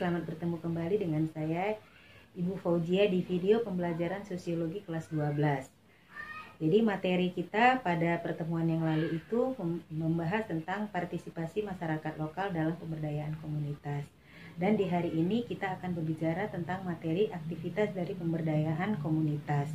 selamat bertemu kembali dengan saya Ibu Fauzia di video pembelajaran sosiologi kelas 12. Jadi materi kita pada pertemuan yang lalu itu membahas tentang partisipasi masyarakat lokal dalam pemberdayaan komunitas. Dan di hari ini kita akan berbicara tentang materi aktivitas dari pemberdayaan komunitas.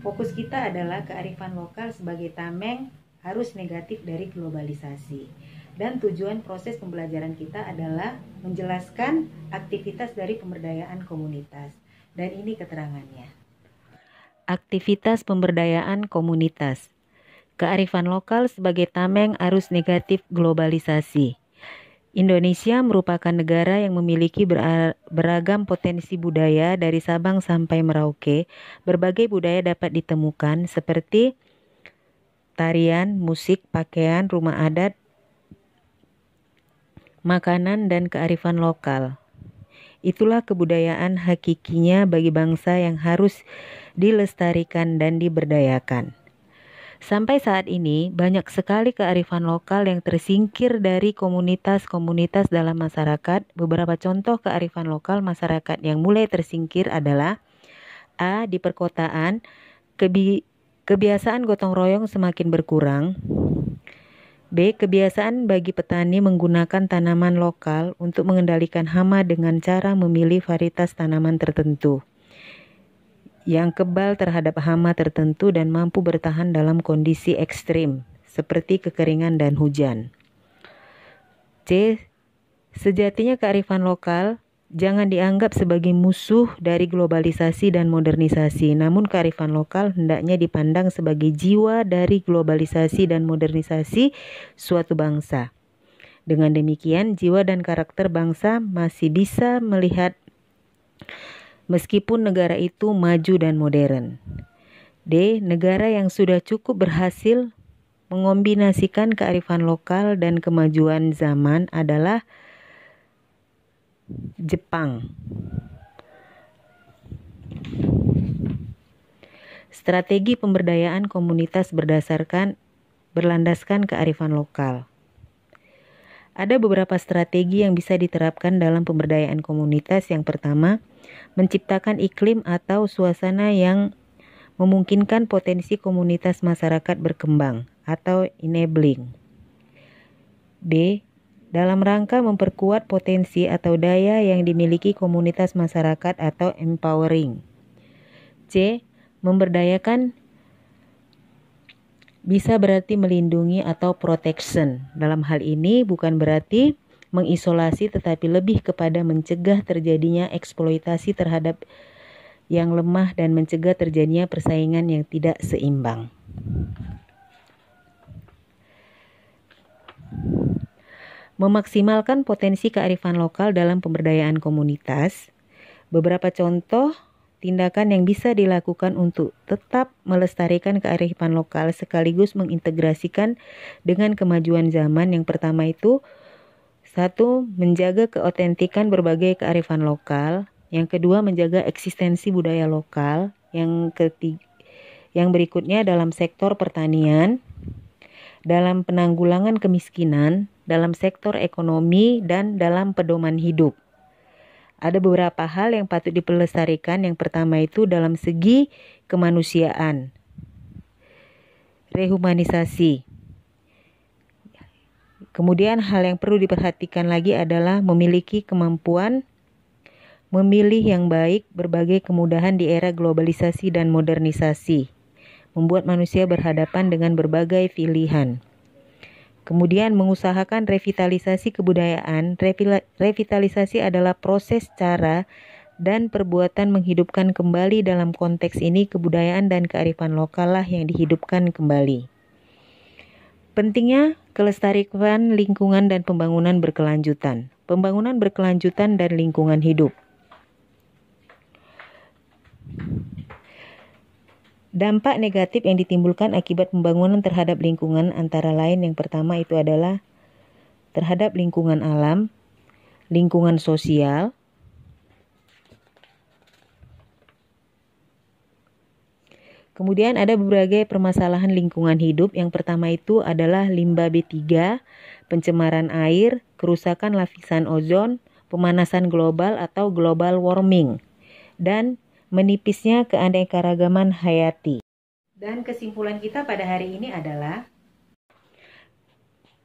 Fokus kita adalah kearifan lokal sebagai tameng harus negatif dari globalisasi dan tujuan proses pembelajaran kita adalah menjelaskan aktivitas dari pemberdayaan komunitas. Dan ini keterangannya. Aktivitas pemberdayaan komunitas. Kearifan lokal sebagai tameng arus negatif globalisasi. Indonesia merupakan negara yang memiliki beragam potensi budaya dari Sabang sampai Merauke. Berbagai budaya dapat ditemukan seperti tarian, musik, pakaian, rumah adat, makanan, dan kearifan lokal. Itulah kebudayaan hakikinya bagi bangsa yang harus dilestarikan dan diberdayakan. Sampai saat ini, banyak sekali kearifan lokal yang tersingkir dari komunitas-komunitas dalam masyarakat. Beberapa contoh kearifan lokal masyarakat yang mulai tersingkir adalah A. Di perkotaan, kebi kebiasaan gotong royong semakin berkurang. B. Kebiasaan bagi petani menggunakan tanaman lokal untuk mengendalikan hama dengan cara memilih varietas tanaman tertentu yang kebal terhadap hama tertentu dan mampu bertahan dalam kondisi ekstrim seperti kekeringan dan hujan. C. Sejatinya kearifan lokal jangan dianggap sebagai musuh dari globalisasi dan modernisasi, namun kearifan lokal hendaknya dipandang sebagai jiwa dari globalisasi dan modernisasi suatu bangsa. Dengan demikian, jiwa dan karakter bangsa masih bisa melihat meskipun negara itu maju dan modern. D. Negara yang sudah cukup berhasil mengombinasikan kearifan lokal dan kemajuan zaman adalah Jepang. Strategi pemberdayaan komunitas berdasarkan berlandaskan kearifan lokal. Ada beberapa strategi yang bisa diterapkan dalam pemberdayaan komunitas. Yang pertama, menciptakan iklim atau suasana yang memungkinkan potensi komunitas masyarakat berkembang atau enabling. B dalam rangka memperkuat potensi atau daya yang dimiliki komunitas masyarakat atau empowering. C. Memberdayakan bisa berarti melindungi atau protection. Dalam hal ini bukan berarti mengisolasi tetapi lebih kepada mencegah terjadinya eksploitasi terhadap yang lemah dan mencegah terjadinya persaingan yang tidak seimbang. memaksimalkan potensi kearifan lokal dalam pemberdayaan komunitas. Beberapa contoh tindakan yang bisa dilakukan untuk tetap melestarikan kearifan lokal sekaligus mengintegrasikan dengan kemajuan zaman yang pertama itu satu menjaga keotentikan berbagai kearifan lokal, yang kedua menjaga eksistensi budaya lokal, yang ketiga yang berikutnya dalam sektor pertanian, dalam penanggulangan kemiskinan, dalam sektor ekonomi dan dalam pedoman hidup. Ada beberapa hal yang patut dipelestarikan. Yang pertama itu dalam segi kemanusiaan. Rehumanisasi. Kemudian hal yang perlu diperhatikan lagi adalah memiliki kemampuan memilih yang baik berbagai kemudahan di era globalisasi dan modernisasi, membuat manusia berhadapan dengan berbagai pilihan. Kemudian mengusahakan revitalisasi kebudayaan. Revitalisasi adalah proses cara dan perbuatan menghidupkan kembali dalam konteks ini kebudayaan dan kearifan lokal lah yang dihidupkan kembali. Pentingnya kelestarian lingkungan dan pembangunan berkelanjutan. Pembangunan berkelanjutan dan lingkungan hidup. Dampak negatif yang ditimbulkan akibat pembangunan terhadap lingkungan antara lain yang pertama itu adalah terhadap lingkungan alam, lingkungan sosial, Kemudian ada berbagai permasalahan lingkungan hidup. Yang pertama itu adalah limbah B3, pencemaran air, kerusakan lapisan ozon, pemanasan global atau global warming, dan menipisnya keanekaragaman hayati. Dan kesimpulan kita pada hari ini adalah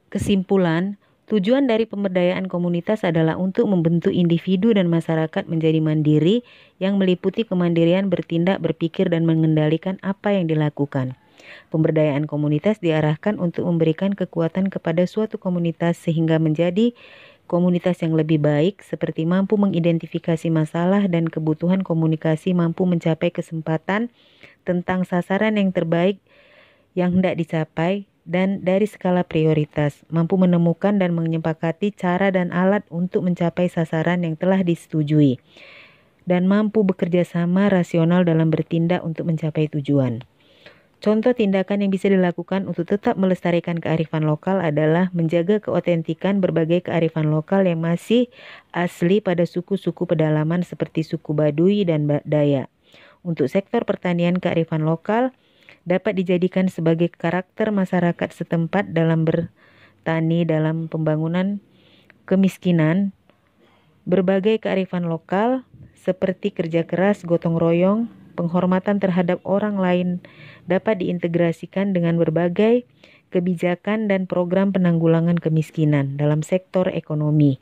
Kesimpulan, tujuan dari pemberdayaan komunitas adalah untuk membentuk individu dan masyarakat menjadi mandiri yang meliputi kemandirian bertindak, berpikir, dan mengendalikan apa yang dilakukan. Pemberdayaan komunitas diarahkan untuk memberikan kekuatan kepada suatu komunitas sehingga menjadi Komunitas yang lebih baik seperti mampu mengidentifikasi masalah dan kebutuhan komunikasi mampu mencapai kesempatan tentang sasaran yang terbaik yang hendak dicapai dan dari skala prioritas mampu menemukan dan menyepakati cara dan alat untuk mencapai sasaran yang telah disetujui dan mampu bekerja sama rasional dalam bertindak untuk mencapai tujuan. Contoh tindakan yang bisa dilakukan untuk tetap melestarikan kearifan lokal adalah menjaga keotentikan berbagai kearifan lokal yang masih asli pada suku-suku pedalaman seperti suku Baduy dan Dayak. Untuk sektor pertanian kearifan lokal dapat dijadikan sebagai karakter masyarakat setempat dalam bertani dalam pembangunan kemiskinan. Berbagai kearifan lokal seperti kerja keras, gotong royong, penghormatan terhadap orang lain dapat diintegrasikan dengan berbagai kebijakan dan program penanggulangan kemiskinan dalam sektor ekonomi.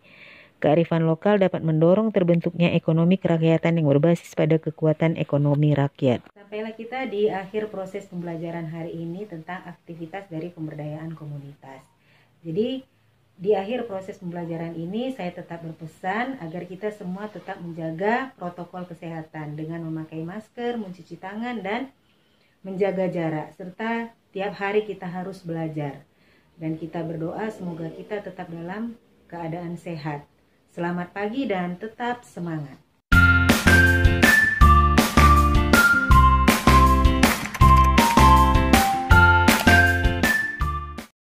Kearifan lokal dapat mendorong terbentuknya ekonomi kerakyatan yang berbasis pada kekuatan ekonomi rakyat. Sampailah kita di akhir proses pembelajaran hari ini tentang aktivitas dari pemberdayaan komunitas. Jadi, di akhir proses pembelajaran ini, saya tetap berpesan agar kita semua tetap menjaga protokol kesehatan dengan memakai masker, mencuci tangan, dan menjaga jarak, serta tiap hari kita harus belajar. Dan kita berdoa semoga kita tetap dalam keadaan sehat. Selamat pagi dan tetap semangat.